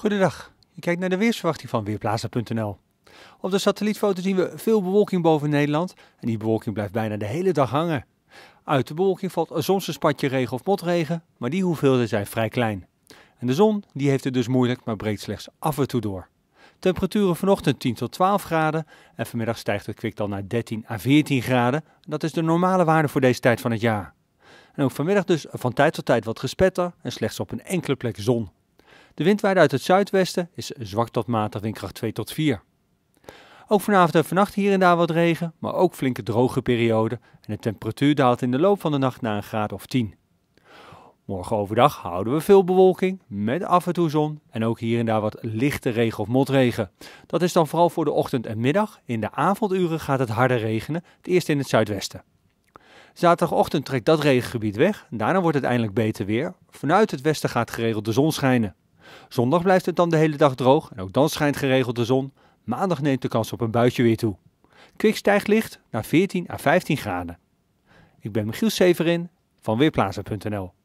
Goedendag, je kijkt naar de weersverwachting van Weerplaza.nl. Op de satellietfoto zien we veel bewolking boven Nederland en die bewolking blijft bijna de hele dag hangen. Uit de bewolking valt soms een spatje regen of motregen, maar die hoeveelheden zijn vrij klein. En de zon die heeft het dus moeilijk, maar breekt slechts af en toe door. Temperaturen vanochtend 10 tot 12 graden en vanmiddag stijgt het kwik dan naar 13 à 14 graden. Dat is de normale waarde voor deze tijd van het jaar. En ook vanmiddag dus van tijd tot tijd wat gespetter en slechts op een enkele plek zon. De wind waait uit het zuidwesten, is zwak tot matig windkracht 2 tot 4. Ook vanavond en vannacht hier en daar wat regen, maar ook flinke droge perioden en de temperatuur daalt in de loop van de nacht naar een graad of 10. Morgen overdag houden we veel bewolking met af en toe zon en ook hier en daar wat lichte regen of motregen. Dat is dan vooral voor de ochtend en middag. In de avonduren gaat het harder regenen, het eerst in het zuidwesten. Zaterdagochtend trekt dat regengebied weg, daarna wordt het eindelijk beter weer. Vanuit het westen gaat geregeld de zon schijnen. Zondag blijft het dan de hele dag droog en ook dan schijnt geregeld de zon. Maandag neemt de kans op een buitje weer toe. Kwik licht naar 14 à 15 graden. Ik ben Michiel Severin van Weerplaza.nl